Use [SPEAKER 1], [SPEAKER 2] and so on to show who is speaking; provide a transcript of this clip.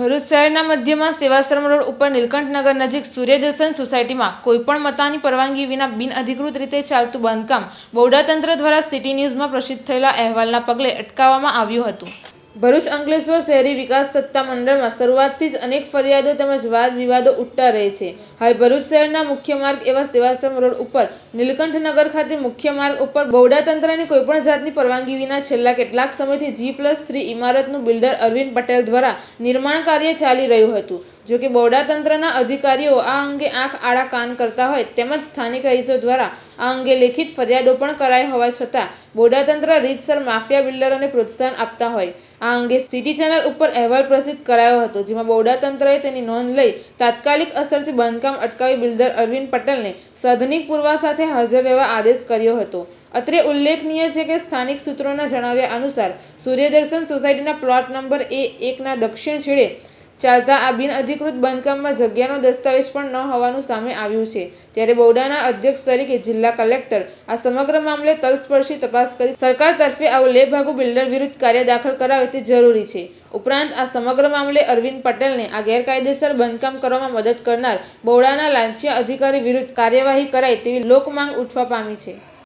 [SPEAKER 1] ભરૂચ શહેરના મધ્યમાં સેવાશ્રમ રોડ ઉપર નીલકંઠનગર નજીક સૂર્યદર્શન સોસાયટીમાં કોઈપણ મતાની પરવાનગી વિના બિનઅધિકૃત રીતે ચાલતું બાંધકામ બોવડા તંત્ર દ્વારા સિટી ન્યૂઝમાં પ્રસિદ્ધ થયેલા અહેવાલના પગલે અટકાવવામાં આવ્યું હતું ભરૂચ અંકલેશ્વર શહેરી વિકાસ સત્તા મંડળમાં શરૂઆતથી જ અનેક ફરિયાદો તેમજ વાદ વિવાદો ઉઠતા રહે છે હાલ ભરૂચ શહેરના મુખ્ય માર્ગ એવા સેવાશ્રમ રોડ ઉપર નીલકંઠનગર ખાતે મુખ્ય માર્ગ ઉપર બૌડા તંત્રની કોઈપણ જાતની પરવાનગી વિના છેલ્લા કેટલાક સમયથી જી પ્લસ થ્રી ઇમારતનું બિલ્ડર અરવિંદ પટેલ દ્વારા નિર્માણ કાર્ય ચાલી રહ્યું હતું જોકે બોડા તંત્રના અધિકારીઓ આ અંગે આંખ આડા કાન કરતા હોય તેમજ સ્થાનિક રહીશો દ્વારા આ અંગે લેખિત ફરિયાદો પણ કરાઈ હોવા છતાં બોડા તંત્ર રીતસર માફિયા બિલ્ડરોને પ્રોત્સાહન આપતા હોય આ અંગે સિટી ચેનલ ઉપર અહેવાલ પ્રસિદ્ધ કરાયો હતો જેમાં બોડા તંત્રએ તેની નોંધ લઈ તાત્કાલિક અસરથી બાંધકામ અટકાવી બિલ્ડર અરવિંદ પટેલને સાધનિક પુરવા સાથે હાજર રહેવા આદેશ કર્યો હતો અત્રે ઉલ્લેખનીય છે કે સ્થાનિક સૂત્રોના જણાવ્યા અનુસાર સૂર્યદર્શન સોસાયટીના પ્લોટ નંબર એ એકના દક્ષિણ છેડે ચાલતા આ બિનઅધિકૃત બાંધકામમાં જગ્યાનો દસ્તાવેજ પણ ન હોવાનું સામે આવ્યું છે ત્યારે બોડાના અધ્યક્ષ તરીકે જિલ્લા કલેક્ટર આ સમગ્ર મામલે તલસ્પર્શી તપાસ કરી સરકાર તરફે આવું લેભાગુ બિલ્ડર વિરુદ્ધ કાર્ય દાખલ કરાવે તે જરૂરી છે ઉપરાંત આ સમગ્ર મામલે અરવિંદ પટેલને આ ગેરકાયદેસર બાંધકામ કરવામાં મદદ કરનાર બોડાના લાંચિયા અધિકારી વિરુદ્ધ કાર્યવાહી કરાય તેવી લોકમાંગ ઉઠવા પામી છે